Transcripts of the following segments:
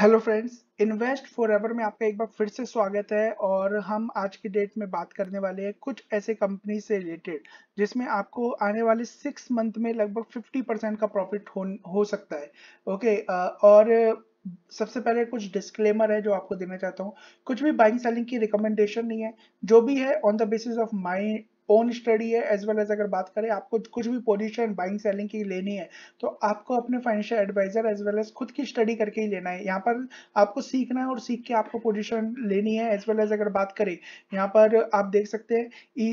hello friends invest for ever में आपका एक बार फिर से स्वागत है और हम आज की डेट में बात करने वाले हैं कुछ ऐसे कंपनी से रिलेटेड जिसमें आपको आने वाले सिक्स मंथ में लगभग फिफ्टी परसेंट का प्रॉफिट हो, हो सकता है ओके और सबसे पहले कुछ डिस्क्लेमर है जो आपको देना चाहता हूँ कुछ भी बाइंग सेलिंग की रिकमेंडेशन नहीं है जो भी है on the basis of my own study है एज वेल एज अगर बात करें आपको कुछ भी पोजिशन बाइंग सेलिंग की लेनी है तो आपको अपने financial adviser as well as खुद की स्टडी करके ही लेना है यहाँ पर आपको सीखना है और सीख के आपको पोजिशन लेनी है एज वेल एज अगर बात करें यहाँ पर आप देख सकते हैं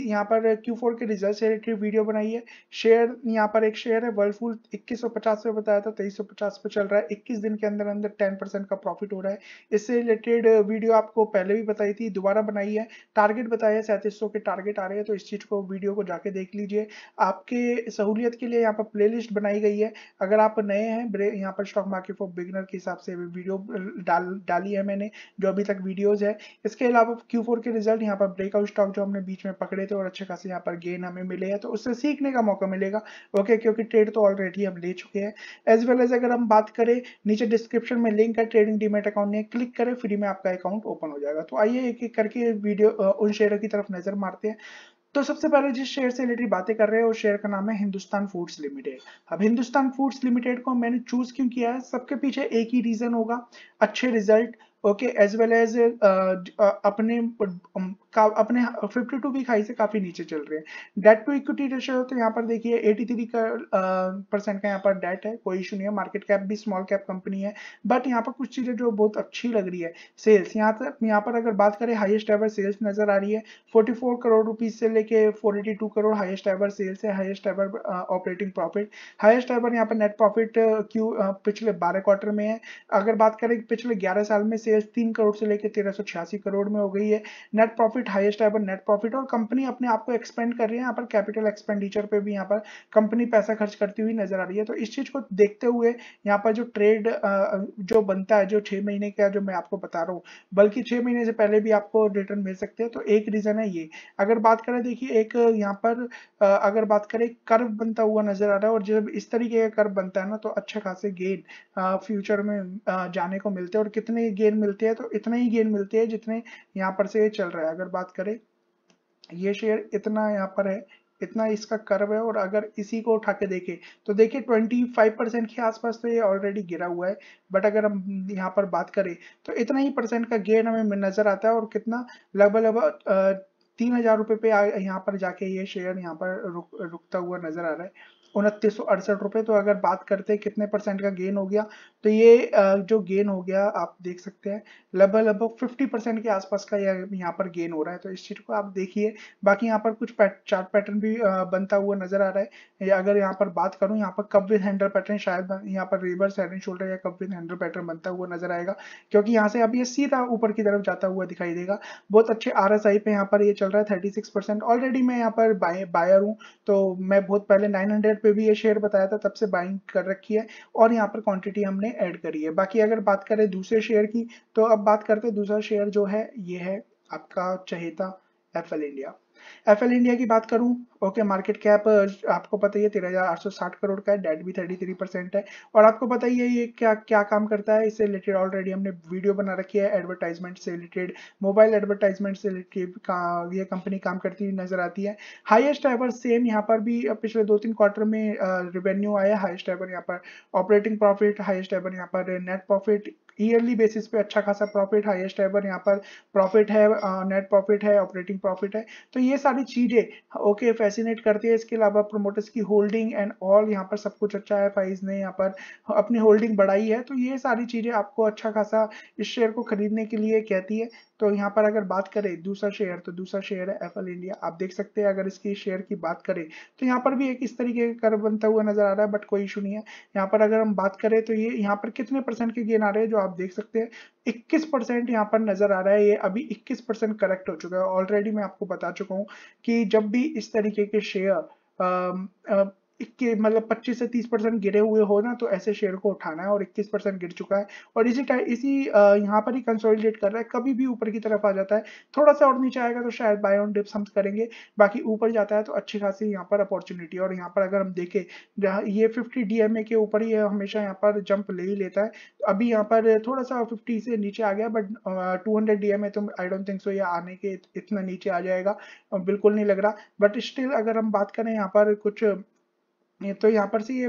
यहाँ पर क्यू फोर के रिजल्ट से रिलेटेड वीडियो बनाई है शेयर यहाँ पर एक शेयर है वर्लफुल इक्कीस सौ पचास पे बताया था तेईस सौ पचास पे चल रहा है इक्कीस दिन के अंदर अंदर टेन परसेंट का प्रॉफिट हो रहा है इससे रिलेटेड वीडियो आपको पहले भी बताई थी दोबारा बनाई है टारगेट बताया है सैंतीस के टारगेट आ रहे हैं तो इस चीज को वीडियो को जाके देख लीजिए आपके सहूलियत के लिए यहाँ पर प्लेलिस्ट बनाई गई है अगर आप नए हैं यहाँ पर स्टॉक मार्केट फॉर बिगनर के हिसाब से वीडियो डाल डाली है मैंने जो अभी तक वीडियोज है इसके अलावा क्यू के रिजल्ट यहाँ पर ब्रेकआउट स्टॉक जो हमने बीच में पकड़े थे और अच्छे खासे यहाँ पर गेन हमें मिले हैं तो उससे सीखने का मौका मिलेगा ओके क्योंकि ट्रेड तो ऑलरेडी हम ले चुके हैं एज वेल एज अगर हम बात करें नीचे डिस्क्रिप्शन में लिंक है ट्रेडिंग डीमेट अकाउंट में क्लिक करें फ्री में आपका अकाउंट ओपन हो जाएगा तो आइए एक एक करके वीडियो उन शेयरों की तरफ नजर मारते हैं तो सबसे पहले जिस शेयर से रिलेटेड बातें कर रहे हैं उस शेयर का नाम है हिंदुस्तान फूड्स लिमिटेड अब हिंदुस्तान फूड्स लिमिटेड को मैंने चूज क्यों किया है सबके पीछे एक ही रीजन होगा अच्छे result okay as well as अपने um, अपने 52 वीक हाई से काफी नीचे चल रहे हैं डेट टू इक्विटी रेशियो तो यहाँ पर देखिए 83 का परसेंट uh, का यहाँ पर डेट है कोई इशू नहीं है मार्केट कैप भी स्मॉल कैप कंपनी है बट यहाँ पर कुछ चीजें जो बहुत अच्छी लग रही है सेल्स यहाँ तक यहाँ पर अगर बात करें हाईएस्ट एवर सेल्स नजर आ रही है 44 करोड़ रुपीज से लेके 482 करोड़ हाईएस्ट एवर सेल्स है highest ever operating profit highest ever यहाँ पर नेट प्रॉफिट क्यू पिछले बारह क्वार्टर में है अगर बात करें पिछले ग्यारह साल में सेल्स सेल्स तीन करोड़ से लेकर तेरह सौ छियासी करोड़ में हो गई है net profit highest ever net profit और कंपनी अपने आप को एक्सपेंड कर रही है यहाँ पर कैपिटल एक्सपेंडिचर पे भी यहाँ पर कंपनी पैसा खर्च करती हुई नजर आ रही है तो इस चीज को देखते हुए यहाँ पर जो ट्रेड जो बनता है जो छह महीने का जो मैं आपको बता रहा हूँ बल्कि छह महीने से पहले भी आपको रिटर्न मिल सकते हैं तो एक रीजन है ये अगर बात करें देखिए एक यहाँ पर अगर बात करें कर्व बनता हुआ नजर आ रहा है और जब इस तरीके का कर्व बनता है ना तो अच्छा खासे गेन फ्यूचर में जाने को मिलते हैं और कितने गेन मिलते हैं तो इतने ही गेन मिलते हैं जितने यहाँ पर से चल रहा है अगर बात करें ये शेयर इतना यहाँ पर है इतना इसका कर्व है और अगर इसी को उठा के देखे तो देखिए 25 परसेंट के आसपास तो ये ऑलरेडी गिरा हुआ है बट अगर हम यहाँ पर बात करें तो इतना ही परसेंट का गेन हमें नजर आता है और कितना लगभग लगभग तीन हजार रुपये पे यहाँ पर जाके ये शेयर यहाँ पर रुक रुकता हुआ नजर आ रहा है उनतीस सौ अड़सठ रुपये तो अगर बात करते कितने परसेंट का गेन हो गया तो ये जो गेन हो गया आप देख सकते हैं लगभग लगभग 50 परसेंट के आसपास का यह यहाँ पर गेन हो रहा है तो इस चीज़ को आप देखिए बाकी यहाँ पर कुछ पैट, चार्ट पैटर्न भी बनता हुआ नजर आ रहा है या अगर यहाँ पर बात करूँ यहाँ पर कब हैंडल पैटर्न शायद यहाँ पर रिवर्स हेड एंड शोल्डर या कब हैंडल पैटर्न बनता हुआ नजर आएगा क्योंकि यहाँ से अब ये सीधा ऊपर की तरफ जाता हुआ दिखाई देगा बहुत अच्छे आर पे यहाँ पर ये चल रहा है थर्टी सिक्स परसेंट ऑलरेडी मैं यहाँ पर बायर हूँ तो मैं बहुत पहले नाइन हंड्रेड पे भी ये शेयर बताया था तब से बाइंग कर रखी है और यहाँ पर क्वान्टिटी हमने ऐड करिए बाकी अगर बात करें दूसरे शेयर की तो अब बात करते हैं दूसरा शेयर जो है ये है आपका चहेता F India F L India की बात करूं ओके मार्केट कैप आपको पता ही है तेरह हजार आठ सौ साठ करोड़ का है डेट भी थर्टी थ्री परसेंट है और आपको पता ही है ये क्या क्या काम करता है इससे रिलेटेड ऑलरेडी हमने वीडियो बना रखी है एडवर्टाइजमेंट से रिलेटेड मोबाइल एडवर्टाइजमेंट से रिलेटेड ये कंपनी काम करती हुई नजर आती है हाइएस्ट एवर सेम यहाँ पर भी पिछले दो तीन क्वार्टर में रेवेन्यू आया हाइएस्ट एवर यहाँ पर ऑपरेटिंग प्रॉफिट हाइएस्ट एवर यहाँ पर नेट प्रॉफिट ईयरली बेसिस पे अच्छा खासा प्रॉफिट हाईएस्ट एवर यहाँ पर प्रॉफिट है नेट प्रॉफिट है ऑपरेटिंग प्रॉफिट है तो ये सारी चीज़ें ओके फैसिनेट करती है इसके अलावा प्रोमोटर्स की होल्डिंग एंड ऑल यहाँ पर सब कुछ अच्छा है फाइज ने यहाँ पर अपनी होल्डिंग बढ़ाई है तो ये सारी चीज़ें आपको अच्छा खासा इस शेयर को खरीदने के लिए कहती है तो यहाँ पर अगर बात करें दूसरा शेयर तो दूसरा शेयर है एफएल इंडिया आप देख सकते हैं अगर इसकी शेयर की बात करें तो यहाँ पर भी एक इस तरीके का कर बनता हुआ नजर आ रहा है बट कोई इशू नहीं है यहाँ पर अगर हम बात करें तो ये यहाँ पर कितने परसेंट के गेन आ रहे हैं जो आप देख सकते हैं इक्कीस परसेंट यहाँ पर नजर आ रहा है ये अभी इक्कीस परसेंट करेक्ट हो चुका है ऑलरेडी मैं आपको बता चुका हूँ कि जब भी इस तरीके के शेयर मतलब 25 से 30 परसेंट गिरे हुए हो ना तो ऐसे शेयर को उठाना है और 21 परसेंट गिर चुका है और इसी टाइम इसी यहाँ पर ही कंसोलिडेट कर रहा है कभी भी ऊपर की तरफ आ जाता है थोड़ा सा और नीचे आएगा तो शायद बाय ऑन डिप्स हम करेंगे बाकी ऊपर जाता है तो अच्छी खासी यहाँ पर अपॉर्चुनिटी और यहाँ पर अगर हम देखें ये फिफ्टी डी के ऊपर ही हमेशा यहाँ पर जंप ले ही लेता है अभी यहाँ पर थोड़ा सा फिफ्टी से नीचे आ गया बट टू हंड्रेड डी तो आई डोंट थिंक सो ये आने के इतना नीचे आ जाएगा बिल्कुल नहीं लग रहा बट स्टिल अगर हम बात करें यहाँ पर कुछ तो यहाँ पर से ये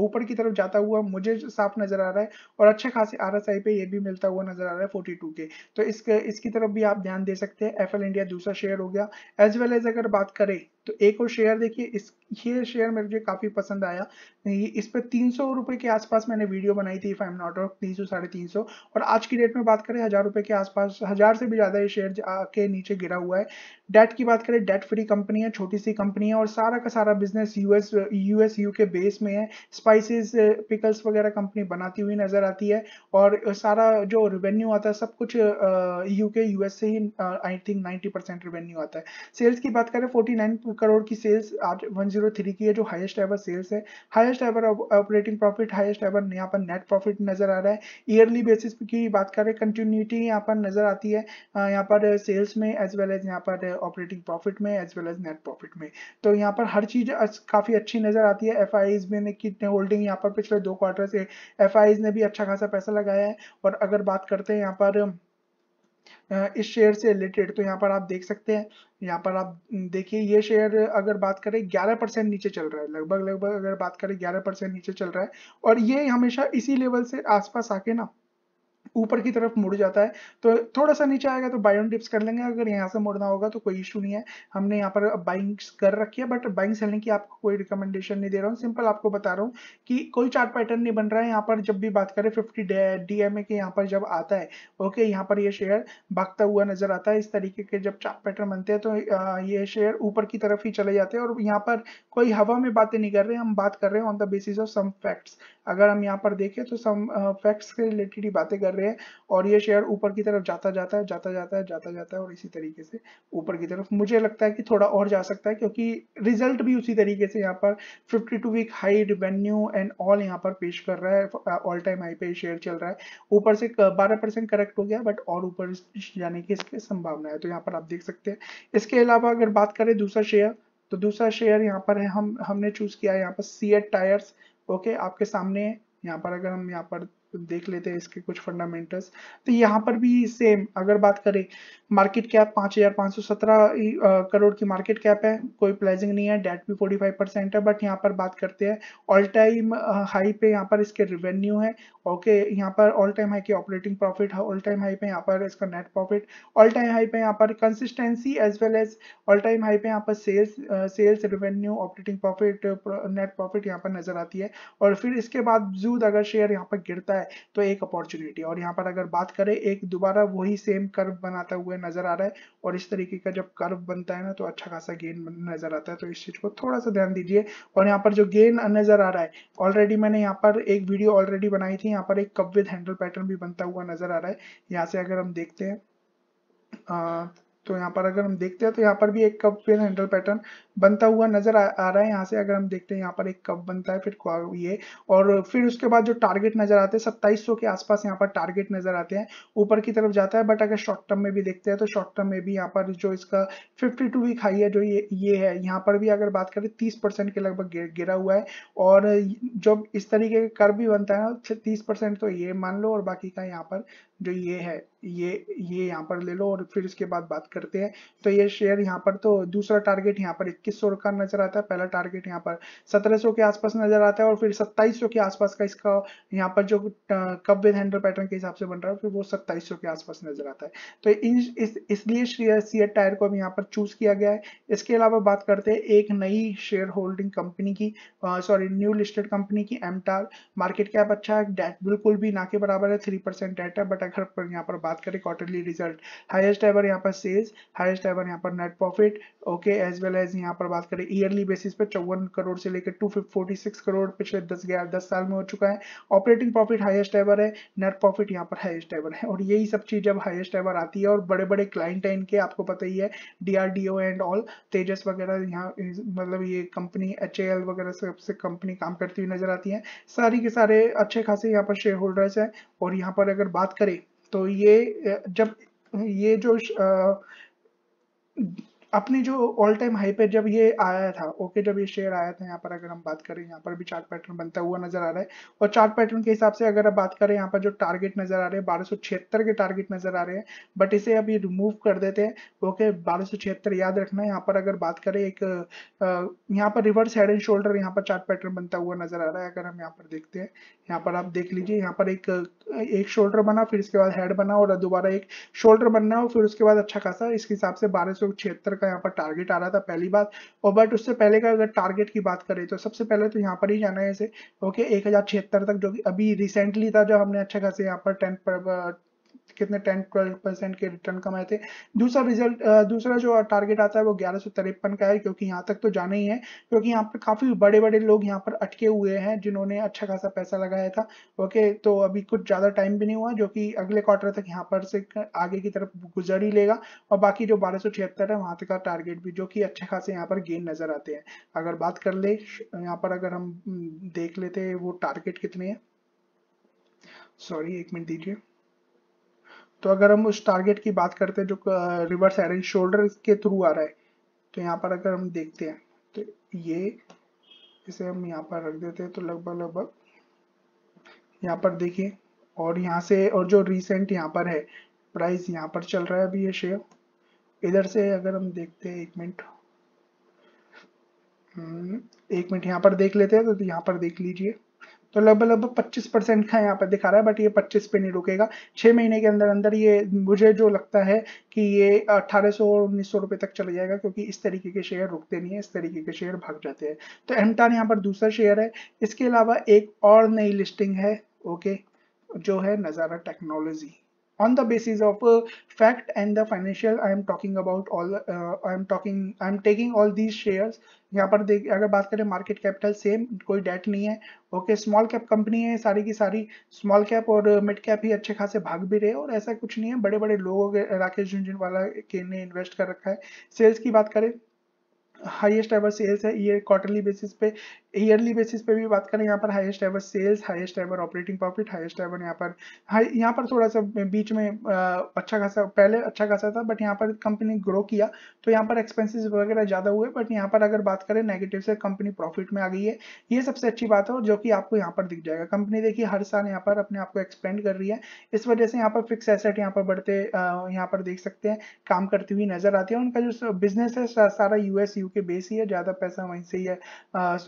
ऊपर की तरफ जाता हुआ मुझे साफ नजर आ रहा है और अच्छे खासे आई पे ये भी मिलता हुआ नजर आ रहा है 42 के तो इसके इसकी तरफ भी आप ध्यान दे सकते हैं एल इंडिया दूसरा शेयर हो गया एज वेल एज अगर बात करें तो एक और शेयर देखिए इस ये शेयर मुझे काफ़ी पसंद आया इस पर तीन सौ रुपए के आसपास मैंने वीडियो बनाई थी फाइव नॉट ऑफ तीन सौ साढ़े तीन सौ और आज की डेट में बात करें हज़ार रुपए के आसपास हज़ार से भी ज़्यादा ये शेयर के नीचे गिरा हुआ है डेट की बात करें डेट फ्री कंपनी है छोटी सी कंपनी है और सारा का सारा business US US U K base में है स्पाइसिस पिकल्स वगैरह कंपनी बनाती हुई नज़र आती है और सारा जो रेवेन्यू आता है सब कुछ यूके यूएस से ही I think ninety percent revenue आता है सेल्स की बात करें फोर्टी करोड़ की सेल्स आज 103 की है जो हाईएस्ट एवर सेल्स है highest ever operating profit highest ever यहाँ पर नेट प्रॉफिट नजर आ रहा है ईयरली बेसिस की बात करें कंटिन्यूटी यहाँ पर नजर आती है यहाँ पर सेल्स में एज वेल एज यहाँ पर ऑपरेटिंग प्रॉफिट में as well as net profit में तो यहाँ पर हर चीज काफी अच्छी नजर आती है एफ आई में कितने होल्डिंग यहाँ पर पिछले दो क्वार्टर से एफ ने भी अच्छा खासा पैसा लगाया है और अगर बात करते हैं यहाँ पर इस शेयर से रिलेटेड तो यहाँ पर आप देख सकते हैं यहाँ पर आप देखिए ये शेयर अगर बात करें 11 परसेंट नीचे चल रहा है लगभग लगभग अगर बात करें 11 परसेंट नीचे चल रहा है और ये हमेशा इसी लेवल से आसपास आके ना ऊपर की तरफ मुड़ जाता है तो थोड़ा सा नीचे आएगा तो बाय ऑन डिप्स कर लेंगे अगर यहाँ से मुड़ना होगा तो कोई इशू नहीं है हमने यहाँ पर बाइंग कर रखी है बट बाइंग सेलिंग की आपको कोई रिकमेंडेशन नहीं दे रहा हूँ सिंपल आपको बता रहा हूँ कि कोई चार्ट पैटर्न नहीं बन रहा है यहाँ पर जब भी बात करें फिफ्टी डी एम ए के यहाँ पर जब आता है ओके यहाँ पर यह शेयर भागता हुआ नजर आता है इस तरीके के जब चार्ट पैटर्न बनते हैं तो ये शेयर ऊपर की तरफ ही चले जाते हैं और यहाँ पर कोई हवा में बातें नहीं कर रहे हम बात कर रहे हैं on the basis of some facts अगर हम यहाँ पर देखें तो सम फैक्ट्स के रिलेटेड ही बातें कर रहे हैं रहे हैं और ये शेयर ऊपर की तरफ जाता जाता है जाता जाता है जाता जाता है और इसी तरीके से ऊपर की तरफ मुझे लगता है कि थोड़ा और जा सकता है क्योंकि रिजल्ट भी उसी तरीके से यहाँ पर 52 week high revenue and all यहाँ पर पेश कर रहा है ऑल टाइम हाई पे शेयर चल रहा है ऊपर से बारह करेक्ट हो गया बट और ऊपर जाने की इसकी संभावना है तो यहाँ पर आप देख सकते हैं इसके अलावा अगर बात करें दूसरा शेयर तो दूसरा शेयर यहाँ पर है हम हमने चूज किया है यहाँ पर सीएट टायर्स ओके आपके सामने यहाँ पर अगर हम यहाँ पर तो देख लेते हैं इसके कुछ फंडामेंटल्स तो यहाँ पर भी सेम अगर बात करें मार्केट कैप हजार सौ सत्रह करोड़ की मार्केट कैप है कोई प्राइजिंग नहीं है डेट भी फोर्टी फाइव परसेंट है बट यहाँ पर बात करते हैं ऑल टाइम हाई पे यहाँ पर इसके रिवेन्यू है ओके यहाँ पर ऑल टाइम हाई की operating profit all time high पे यहाँ पर इसका net profit all time high पे यहाँ पर consistency as well as all time high पे यहाँ पर sales sales revenue operating profit net profit यहाँ पर नजर आती है और फिर इसके बाद जूद अगर शेयर यहाँ पर गिरता है है तो एक अपॉर्चुनिटी और यहाँ पर अगर बात करें एक दोबारा वही सेम कर्व बनाता हुआ नजर आ रहा है और इस तरीके का जब कर्व बनता है ना तो अच्छा खासा गेन नजर आता है तो इस चीज को थोड़ा सा ध्यान दीजिए और यहाँ पर जो गेन नजर आ रहा है ऑलरेडी मैंने यहाँ पर एक वीडियो ऑलरेडी बनाई थी यहाँ पर एक कब्विद हैंडल पैटर्न भी बनता हुआ नजर आ रहा है यहाँ से अगर हम देखते हैं तो यहाँ पर अगर हम देखते हैं तो यहाँ पर भी एक कप विद हैंडल पैटर्न बनता हुआ नजर आ, आ रहा है यहाँ से अगर हम देखते हैं यहाँ पर एक कप बनता है फिर ये और फिर उसके बाद जो टारगेट नजर आते हैं सत्ताईस के आसपास यहाँ पर टारगेट नजर आते हैं ऊपर की तरफ जाता है बट अगर शॉर्ट टर्म में भी देखते हैं तो शॉर्ट टर्म में भी यहाँ पर जो इसका फिफ्टी टू वीक हाई है जो ये ये है यहाँ पर भी अगर बात करें तीस परसेंट के लगभग गिरा हुआ है और जब इस तरीके का कर भी बनता है ना तो तीस परसेंट तो ये मान लो और बाकी का यहाँ पर जो ये है ये ये यहाँ पर ले लो और फिर इसके बाद बात करते हैं तो ये शेयर यहाँ पर तो दूसरा टारगेट यहाँ पर इक्कीस इक्कीस का नजर आता है पहला टारगेट यहाँ पर 1700 के आसपास नजर आता है और फिर 2700 के आसपास का इसका यहाँ पर जो कब विद हैंडल पैटर्न के हिसाब से बन रहा है फिर वो 2700 के आसपास नजर आता है तो इस इसलिए शेयर टायर को अब यहाँ पर चूज किया गया है इसके अलावा बात करते हैं एक नई शेयर होल्डिंग कंपनी की सॉरी न्यू लिस्टेड कंपनी की एमटार मार्केट कैप अच्छा है डेट बिल्कुल भी ना के बराबर है थ्री परसेंट डेट है बट अगर पर यहाँ पर बात करें क्वार्टरली रिजल्ट हाइस्ट एवर यहाँ पर सेल्स हाइस्ट एवर यहाँ पर net profit okay as well as यहाँ यहाँ पर बात करें ईयरली बेसिस पे चौवन करोड़ से लेकर टू करोड़ पिछले दस ग्यारह दस साल में हो चुका है ऑपरेटिंग प्रॉफिट हाइस्ट एवर है नेट प्रॉफिट यहाँ पर हाइस्ट एवर है और यही सब चीज जब हाइस्ट एवर आती है और बड़े बड़े क्लाइंट हैं इनके आपको पता ही है डीआरडीओ एंड ऑल तेजस वगैरह यहाँ मतलब ये कंपनी एच वगैरह सबसे कंपनी काम करती हुई नजर आती है सारी के सारे अच्छे खासे यहाँ पर शेयर होल्डर्स हैं और यहाँ पर अगर बात करें तो ये जब ये जो अपनी जो ऑल टाइम हाई पे जब ये आया था ओके जब ये शेयर आया था यहाँ पर अगर हम बात करें यहाँ पर भी चार्ट पैटर्न बनता हुआ नजर आ रहा है और चार्ट पैटर्न के हिसाब से अगर आप बात करें यहाँ पर जो टारगेट नजर आ रहे हैं बारह के टारगेट नजर आ रहे हैं बट इसे ये रिमूव कर देते हैं ओके बारह याद रखना है यहाँ पर अगर बात करें एक यहाँ पर रिवर्स हेड एंड शोल्डर यहाँ पर चार्ट पैटर्न बनता हुआ नजर आ रहा है अगर हम यहाँ पर देखते हैं यहाँ पर आप देख लीजिए यहाँ पर एक एक शोल्डर बना फिर इसके बाद हेड बना और दोबारा एक शोल्डर बनना और फिर उसके बाद अच्छा खासा इसके हिसाब से बारह का यहाँ पर टारगेट आ रहा था पहली बात और बट उससे पहले का अगर टारगेट की बात करें तो सबसे पहले तो यहाँ पर ही जाना है इसे ओके एक तक जो कि अभी रिसेंटली था जो हमने अच्छा खासे यहाँ पर टेन कितने 10-12 परसेंट के रिटर्न कमाए थे दूसरा रिजल्ट दूसरा जो टारगेट आता है वो ग्यारह सौ तिरपन का है क्योंकि यहाँ तक तो जाना ही है क्योंकि यहाँ पर काफ़ी बड़े बड़े लोग यहाँ पर अटके हुए हैं जिन्होंने अच्छा खासा पैसा लगाया था ओके तो अभी कुछ ज़्यादा टाइम भी नहीं हुआ जो कि अगले क्वार्टर तक यहाँ पर से आगे की तरफ गुजर ही लेगा और बाकी जो बारह है वहां तक का टारगेट भी जो कि अच्छे खासे यहाँ पर गेन नज़र आते हैं अगर बात कर ले यहाँ पर अगर हम देख लेते वो टारगेट कितने हैं सॉरी एक मिनट दीजिए तो अगर हम उस टारगेट की बात करते हैं जो रिवर्स एरेंज शोल्डर के थ्रू आ रहा है तो यहाँ पर अगर हम देखते हैं तो ये इसे हम यहाँ पर रख देते हैं तो लगभग लगभग यहाँ पर देखिए और यहाँ से और जो रिसेंट यहाँ पर है प्राइस यहाँ पर चल रहा है अभी ये शेयर इधर से अगर हम देखते हैं एक मिनट हम्म, एक मिनट यहाँ पर देख लेते हैं तो यहाँ पर देख लीजिए तो लगभग लगभग 25 परसेंट का यहाँ पर दिखा रहा है बट ये 25 पे नहीं रुकेगा छह महीने के अंदर अंदर ये मुझे जो लगता है कि ये 1800 उन्नीस सौ रुपए तक चला जाएगा क्योंकि इस तरीके के शेयर रुकते नहीं है इस तरीके के शेयर भाग जाते हैं तो एमटान यहाँ पर दूसरा शेयर है इसके अलावा एक और नई लिस्टिंग है ओके जो है Nazara technology on the basis of uh, fact and the financial i am talking about all uh, i am talking i am taking all these shares यहाँ पर देख अगर बात करें मार्केट कैपिटल सेम कोई डेट नहीं है ओके स्मॉल कैप कंपनी है सारी की सारी स्मॉल कैप और मिड कैप ही अच्छे खासे भाग भी रहे और ऐसा कुछ नहीं है बड़े बड़े लोगों राकेश वाला के ने इन्वेस्ट कर रखा है सेल्स की बात करें हाईएस्ट एवर सेल्स है ये क्वार्टरली बेसिस पे ईयरली बेसिस पे भी बात करें यहाँ पर highest ever sales highest ever operating profit highest ever यहाँ पर हाई यहाँ पर थोड़ा सा बीच में अच्छा खासा पहले अच्छा खासा था बट यहाँ पर कंपनी ग्रो किया तो यहाँ पर एक्सपेंसेस वगैरह ज़्यादा हुए बट यहाँ पर अगर बात करें नेगेटिव से कंपनी प्रॉफिट में आ गई है ये सबसे अच्छी बात है जो कि आपको यहाँ पर दिख जाएगा कंपनी देखिए हर साल यहाँ पर अपने आप को एक्सपेंड कर रही है इस वजह से यहाँ पर फिक्स एसेट यहाँ पर बढ़ते यहाँ पर देख सकते हैं काम करती हुई नजर आती है उनका जो बिजनेस है सारा यूएस यूके बेस ही है ज़्यादा पैसा वहीं से ही है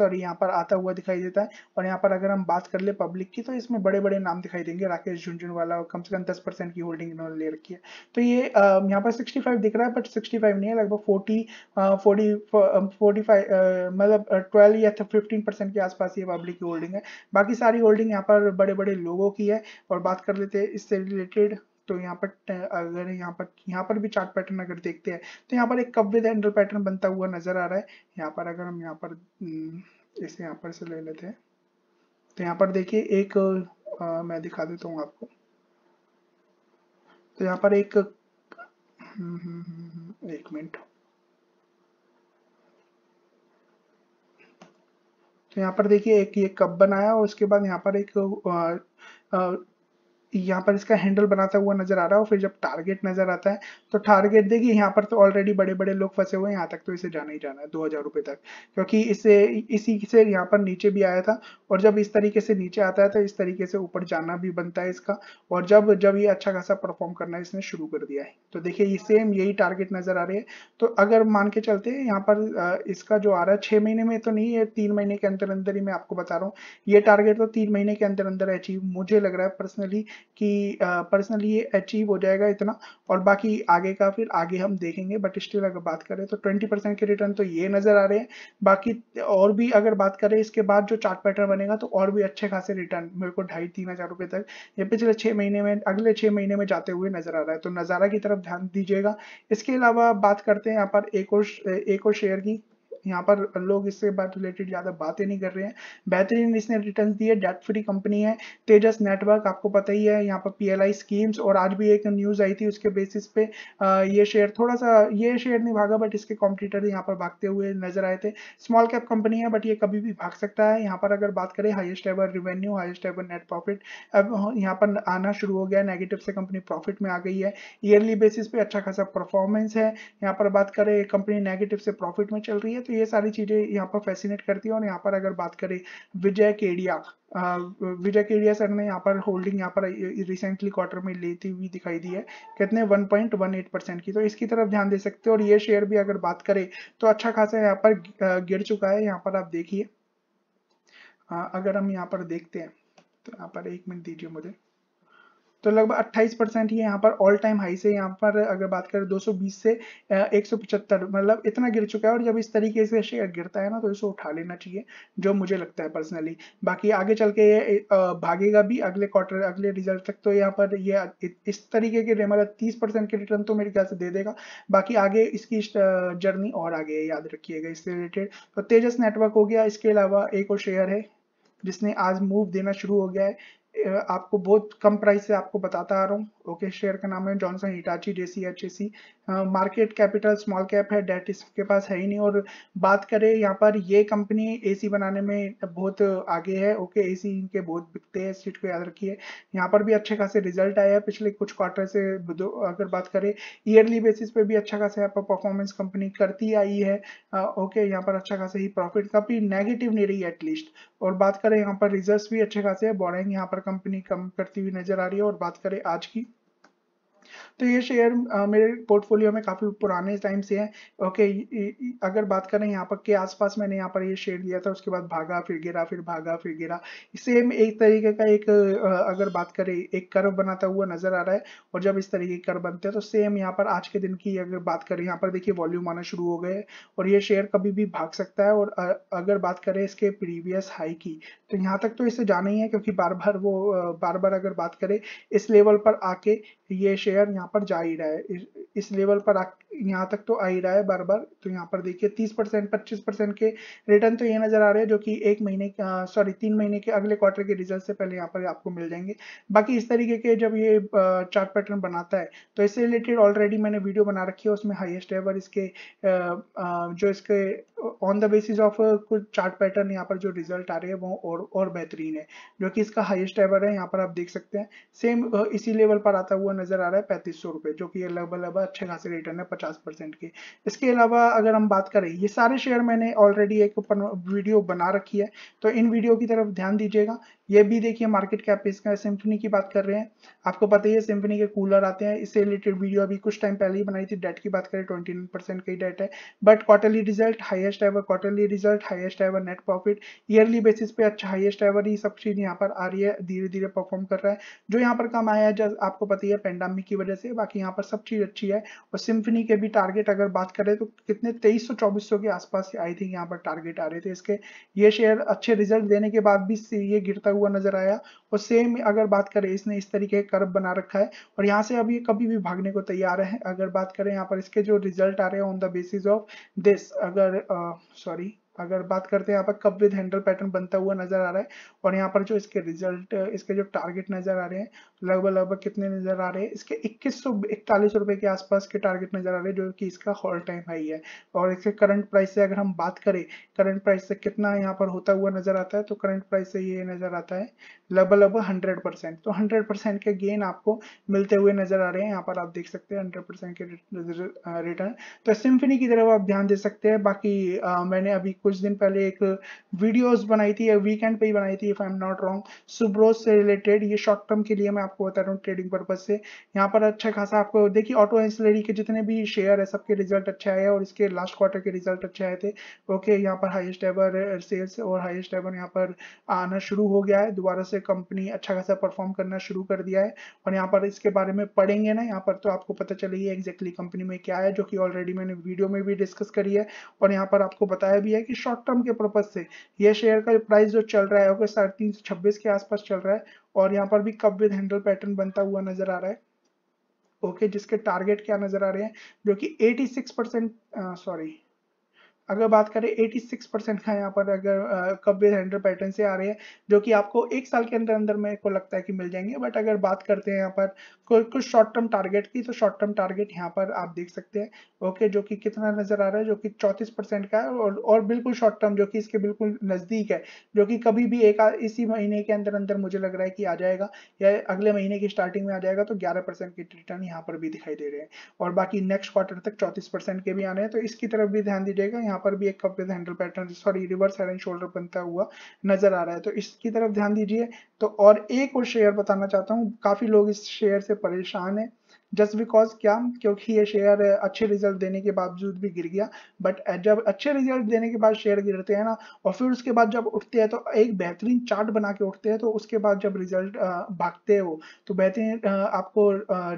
सॉरी यहाँ पर आता हुआ दिखाई देता है और यहाँ पर अगर हम बात कर ले पब्लिक की तो इसमें बड़े बड़े नाम दिखाई देंगे राकेश झुंझुनवाला और कम से कम दस परसेंट की होल्डिंग इन्होंने ले रखी है तो ये यहाँ पर सिक्सटी दिख रहा है बट सिक्सटी नहीं है लगभग फोर्टी फोर्टी फोर्टी मतलब ट्वेल्व या फिफ्टीन परसेंट के आसपास ये पब्लिक की होल्डिंग है बाकी सारी होल्डिंग यहाँ पर बड़े बड़े लोगों की है और बात कर लेते हैं इससे रिलेटेड तो यहाँ पर अगर यहाँ पर यहाँ पर भी चार्ट पैटर्न अगर देखते हैं तो यहाँ पर एक कब विद हैंडल पैटर्न बनता हुआ नजर आ रहा है यहाँ पर अगर हम यहाँ पर इसे यहाँ पर से ले लेते हैं तो यहाँ पर देखिए एक आ, मैं दिखा देता हूँ आपको तो यहाँ पर एक हम्म, हम्म, हम्म, एक मिनट तो यहाँ पर देखिए एक ये कप बनाया और उसके बाद यहाँ पर एक आ, आ, यहाँ पर इसका हैंडल बनाता हुआ नजर आ रहा है और फिर जब टारगेट नजर आता है तो टारगेट देखिए यहाँ पर तो ऑलरेडी बड़े बड़े लोग फंसे हुए हैं यहाँ तक तो इसे जाना ही जाना है दो हजार रुपए तक क्योंकि इसे इसी से यहाँ पर नीचे भी आया था और जब इस तरीके से नीचे आता है तो इस तरीके से ऊपर जाना भी बनता है इसका और जब जब ये अच्छा खासा परफॉर्म करना इसने शुरू कर दिया है तो देखिये ये सेम यही टारगेट नजर आ रही है तो अगर मान के चलते हैं यहाँ पर इसका जो आ रहा है छह महीने में तो नहीं है तीन महीने के अंदर अंदर ही मैं आपको बता रहा हूँ ये टारगेट तो तीन महीने के अंदर अंदर अचीव मुझे लग रहा है पर्सनली कि पर्सनली ये अचीव हो जाएगा इतना और बाकी आगे का फिर आगे हम देखेंगे बट स्टिल अगर बात करें तो 20 परसेंट के रिटर्न तो ये नज़र आ रहे हैं बाकी और भी अगर बात करें इसके बाद जो चार्ट पैटर्न बनेगा तो और भी अच्छे खासे रिटर्न मेरे को ढाई तीन हज़ार रुपये तक या पिछले छः महीने में अगले छः महीने में जाते हुए नज़र आ रहा है तो नज़ारा की तरफ ध्यान दीजिएगा इसके अलावा बात करते हैं यहाँ पर एक और एक और शेयर की यहाँ पर लोग इससे बात रिलेटेड ज़्यादा बातें नहीं कर रहे हैं बेहतरीन इसने रिटर्न दिए डेट फ्री कंपनी है तेजस नेटवर्क आपको पता ही है यहाँ पर पी स्कीम्स और आज भी एक न्यूज़ आई थी उसके बेसिस पे ये शेयर थोड़ा सा ये शेयर नहीं भागा बट इसके कॉम्पिटिटर यहाँ पर भागते हुए नजर आए थे स्मॉल कैप कंपनी है बट ये कभी भी भाग सकता है यहाँ पर अगर बात करें highest ever revenue highest ever net profit अब यहाँ पर आना शुरू हो गया नेगेटिव से कंपनी प्रॉफिट में आ गई है ईयरली बेसिस पे अच्छा खासा परफॉर्मेंस है यहाँ पर बात करें कंपनी नेगेटिव से प्रॉफिट में चल रही है तो इसलिए ये सारी चीज़ें यहाँ पर फैसिनेट करती है और यहाँ पर अगर बात करें विजय केडिया विजय केडिया सर ने यहाँ पर होल्डिंग यहाँ पर रिसेंटली क्वार्टर में लेती हुई दिखाई दी है कितने 1.18 परसेंट की तो इसकी तरफ ध्यान दे सकते हो और ये शेयर भी अगर बात करें तो अच्छा खासा यहाँ पर गिर चुका है यहाँ पर आप देखिए अगर हम यहाँ पर देखते हैं तो यहाँ पर एक मिनट दीजिए मुझे तो लगभग 28 परसेंट ही यहाँ पर ऑल टाइम हाई से यहाँ पर अगर बात करें 220 से 175 मतलब इतना गिर चुका है और जब इस तरीके से शेयर गिरता है ना तो इसे उठा लेना चाहिए जो मुझे लगता है पर्सनली बाकी आगे चल के ये भागेगा भी अगले क्वार्टर अगले रिजल्ट तक तो यहाँ पर ये इस तरीके के मतलब तीस परसेंट के रिटर्न तो मेरे ख्याल से दे देगा बाकी आगे इसकी जर्नी और आगे याद रखिएगा इससे रिलेटेड तो तेजस नेटवर्क हो गया इसके अलावा एक और शेयर है जिसने आज मूव देना शुरू हो गया है आपको बहुत कम प्राइस से आपको बताता आ रहा हूँ ओके शेयर का नाम है Johnson Hitachi J C H A C market capital small cap है डेट इसके पास है ही नहीं और बात करें यहाँ पर ये कंपनी एसी बनाने में बहुत आगे है ओके एसी इनके बहुत बिकते हैं सीट को याद रखिए यहाँ पर भी अच्छे खासे रिजल्ट आया है पिछले कुछ क्वार्टर से अगर बात करें ईयरली बेसिस पे भी अच्छा खासा यहाँ पर परफॉर्मेंस कंपनी करती आई है ओके यहाँ पर अच्छा खासा ही प्रॉफिट काफी नेगेटिव नहीं रही एटलीस्ट और बात करें यहाँ पर रिजल्ट भी अच्छे खासे है बोरिंग यहाँ पर कंपनी कम करती हुई नजर आ रही है और बात करें आज की तो ये शेयर मेरे पोर्टफोलियो में काफ़ी पुराने टाइम से है ओके अगर बात करें यहाँ पर के आसपास मैंने यहाँ पर ये शेयर लिया था उसके बाद भागा फिर गिरा फिर भागा फिर गिरा सेम एक तरीके का एक अगर बात करें एक कर्व बनाता हुआ नजर आ रहा है और जब इस तरीके कर्व बनते हैं तो सेम यहाँ पर आज के दिन की अगर बात करें यहाँ पर देखिए वॉल्यूम आना शुरू हो गए और ये शेयर कभी भी भाग सकता है और अगर बात करें इसके प्रीवियस हाई की तो यहाँ तक तो इसे जाना ही है क्योंकि बार बार वो बार बार अगर बात करें इस लेवल पर आके ये शेयर यहाँ पर जा ही रहा है इस, लेवल पर यहाँ तक तो आ ही रहा है बार बार तो यहाँ पर देखिए 30 परसेंट पच्चीस परसेंट के रिटर्न तो ये नजर आ रहे हैं जो कि एक महीने सॉरी तीन महीने के अगले क्वार्टर के रिजल्ट से पहले यहाँ पर आपको मिल जाएंगे बाकी इस तरीके के जब ये चार्ट पैटर्न बनाता है तो इससे रिलेटेड ऑलरेडी मैंने वीडियो बना रखी है उसमें हाइएस्ट एवर इसके जो इसके ऑन द बेसिस ऑफ कुछ चार्ट पैटर्न यहाँ पर जो रिजल्ट आ रहे हैं वो और और बेहतरीन है जो कि इसका हाइएस्ट एवर है यहाँ पर आप देख सकते हैं सेम इसी लेवल पर आता हुआ नजर आ रहा है पैंतीस सौ रुपए जो कि लगभग लगभग अच्छे खासे रिटर्न है पचास परसेंट के इसके अलावा अगर हम बात करें ये सारे शेयर मैंने ऑलरेडी एक वीडियो बना रखी है तो इन वीडियो की तरफ ध्यान दीजिएगा ये भी देखिए मार्केट कैप इसका सिम्फनी की बात कर रहे हैं आपको पता ही है सिम्फनी के कूलर आते हैं इससे रिलेटेड वीडियो अभी कुछ टाइम पहले ही बनाई थी डेट की बात करें ट्वेंटी नाइन परसेंट की डेट है but quarterly result highest ever quarterly result highest ever net profit yearly basis पे अच्छा हाइएस्ट एवर ये सब चीज यहाँ पर आ रही है धीरे धीरे परफॉर्म कर रहा है जो यहाँ पर कम आया है आपको पता ही है पेंडामिक की वजह से बाकी यहाँ पर सब चीज अच्छी है और सिम्फनी के भी टारगेट अगर बात करें तो कितने तेईस सौ चौबीस सौ के आसपास आई थिंक यहाँ पर टारगेट आ रहे थे इसके ये शेयर अच्छे रिजल्ट देने के बाद भी ये गिरता हुआ हुआ नजर आया और सेम अगर बात करें इसने इस तरीके का कर्व बना रखा है और यहाँ से अब ये कभी भी भागने को तैयार है अगर बात करें यहाँ पर इसके जो रिजल्ट आ रहे हैं on the basis of this अगर सॉरी अगर बात करते हैं यहाँ पर कब विद हैंडल पैटर्न बनता हुआ नजर आ रहा है और यहाँ पर जो इसके रिजल्ट इसके जो टारगेट नजर आ रहे हैं लगभग लगभग कितने नजर आ रहे हैं इसके इक्कीस सौ इकतालीस रुपए के आसपास के टारगेट नजर आ रहे हैं जो कि इसका हॉल टाइम हाई है और इसके करंट प्राइस से अगर हम बात करें करंट प्राइस से कितना यहाँ पर होता हुआ नजर आता है तो करंट प्राइस से ये नजर आता है लगभग लगभग हंड्रेड परसेंट तो हंड्रेड परसेंट के गेन आपको मिलते हुए नजर आ रहे हैं यहाँ पर आप देख सकते हैं हंड्रेड परसेंट के रिटर्न uh, तो सिम्फनी की तरफ आप ध्यान दे सकते हैं बाकी uh, मैंने अभी कुछ दिन पहले एक वीडियोस बनाई थी वीकेंड पे ही बनाई थी if I am not wrong Subros से रिलेटेड ये शॉर्ट टर्म के लिए मैं आपको बता रहा हूँ ट्रेडिंग पर्पज से यहाँ पर अच्छा खासा आपको देखिए ऑटो एंसिलरी के जितने भी शेयर है सबके रिजल्ट अच्छे आए और इसके लास्ट क्वार्टर के रिजल्ट अच्छे आए थे ओके यहाँ पर हाइस्ट एवर सेल्स और हाइस्ट एवर यहाँ पर आना शुरू हो गया है दोबारा से कंपनी अच्छा खासा परफॉर्म करना शुरू कर दिया है और यहाँ पर इसके बारे में पढ़ेंगे ना यहाँ पर तो आपको पता चलेगी एग्जैक्टली कंपनी में क्या है जो कि ऑलरेडी मैंने वीडियो में भी डिस्कस करी है और यहाँ पर आपको बताया भी है कि कि शॉर्ट टर्म के पर्पज से ये शेयर का प्राइस जो चल रहा है साढ़े तीन सौ छब्बीस के आसपास चल रहा है और यहाँ पर भी कब विद हैंडल पैटर्न बनता हुआ नजर आ रहा है ओके जिसके टारगेट क्या नजर आ रहे हैं जो कि 86 परसेंट सॉरी अगर बात करें 86 परसेंट का यहाँ पर अगर कब्बे हैंडल पैटर्न से आ रहे हैं जो कि आपको एक साल के अंदर अंदर मेरे को लगता है कि मिल जाएंगे बट अगर बात करते हैं यहाँ पर कोई कुछ शॉर्ट टर्म टारगेट की तो शॉर्ट टर्म टारगेट यहाँ पर आप देख सकते हैं ओके जो कि कितना नजर आ रहा है जो कि 34 परसेंट का है और, और बिल्कुल शॉर्ट टर्म जो कि इसके बिल्कुल नजदीक है जो कि कभी भी एक इसी महीने के अंदर अंदर मुझे लग रहा है कि आ जाएगा या अगले महीने की स्टार्टिंग में आ जाएगा तो ग्यारह परसेंट के रिटर्न यहाँ पर भी दिखाई दे रहे हैं और बाकी नेक्स्ट क्वार्टर तक चौंतीस परसेंट के भी आने हैं तो इसकी तरफ भी ध्यान दीजिएगा यहाँ पर भी एक cup with handle pattern sorry reverse head and shoulder बनता हुआ नजर आ रहा है तो इसकी तरफ ध्यान दीजिए तो और एक और शेयर बताना चाहता हूँ काफी लोग इस शेयर से परेशान है जस्ट बिकॉज क्या क्योंकि ये शेयर अच्छे रिजल्ट देने के बावजूद भी गिर गया बट जब अच्छे रिजल्ट देने के बाद शेयर गिरते हैं ना और फिर उसके बाद जब उठते हैं तो एक बेहतरीन चार्ट बना के उठते हैं तो उसके बाद जब रिजल्ट भागते हो तो बेहतरीन आपको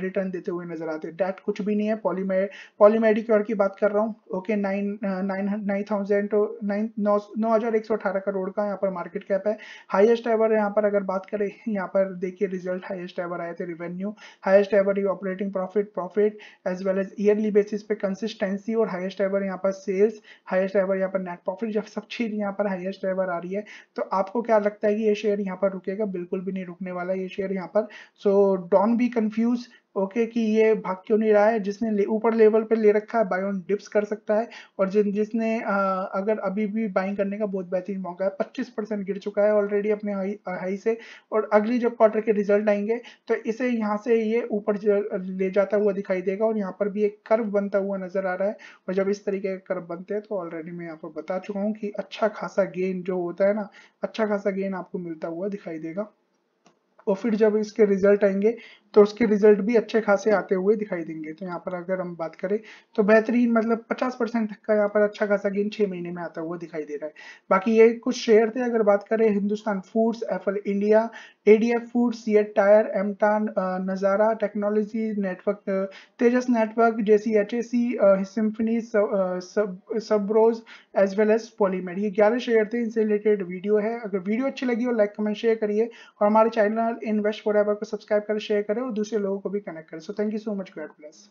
रिटर्न देते हुए नजर आते हैं डेट कुछ भी नहीं है पॉलीमे पॉलीमेडिक्योर की बात कर रहा हूँ okay nine nine nine thousand तो नाइन नौ नौ हजार एक सौ अठारह करोड़ का यहाँ पर मार्केट कैप है हाइस्ट एवर यहाँ पर अगर बात करें यहाँ पर देखिए रिजल्ट हाइस्ट एवर आए थे revenue highest ever operating operating profit profit as well as yearly basis पे कंसिस्टेंसी और हाइस्ट एवर यहाँ पर सेल्स हाइस्ट एवर यहाँ पर नेट प्रॉफिट जब सब चीज यहाँ पर हाइस्ट एवर आ रही है तो आपको क्या लगता है कि ये शेयर यहाँ पर रुकेगा बिल्कुल भी नहीं रुकने वाला ये शेयर यहाँ पर so don't be confuse okay कि ये भाग क्यों नहीं रहा है जिसने ऊपर लेवल पे ले रखा है बायोन डिप्स कर सकता है और जिन जिसने आ, अगर अभी भी बाइंग करने का बहुत बेहतरीन मौका है 25 परसेंट गिर चुका है ऑलरेडी अपने हाई हाई से और अगली जब क्वार्टर के रिजल्ट आएंगे तो इसे यहाँ से ये ऊपर ले जाता हुआ दिखाई देगा और यहाँ पर भी एक कर्व बनता हुआ नजर आ रहा है और जब इस तरीके के कर्व बनते हैं तो ऑलरेडी मैं यहाँ पर बता चुका हूँ कि अच्छा खासा गेन जो होता है ना अच्छा खासा गेन आपको मिलता हुआ दिखाई देगा और फिर जब इसके रिजल्ट आएंगे तो उसके रिजल्ट भी अच्छे खासे आते हुए दिखाई देंगे तो यहाँ पर अगर हम बात करें तो बेहतरीन मतलब 50 परसेंट तक का यहाँ पर अच्छा खासा गेन छह महीने में आता हुआ दिखाई दे रहा है बाकी ये कुछ शेयर थे अगर बात करें Hindustan foods Affle India ADF foods CEAT tyre MTAR Nazara technology network Tejas network जैसी एच Symphony Subros as well as Polymed ये ग्यारह शेयर थे इनसे रिलेटेड वीडियो है अगर वीडियो अच्छी लगी हो लाइक कमेंट शेयर करिए और हमारे चैनल इन्वेस्ट फॉर को सब्सक्राइब करें शेयर करें और दूसरे लोगों को भी कनेक्ट करें so thank you so much God bless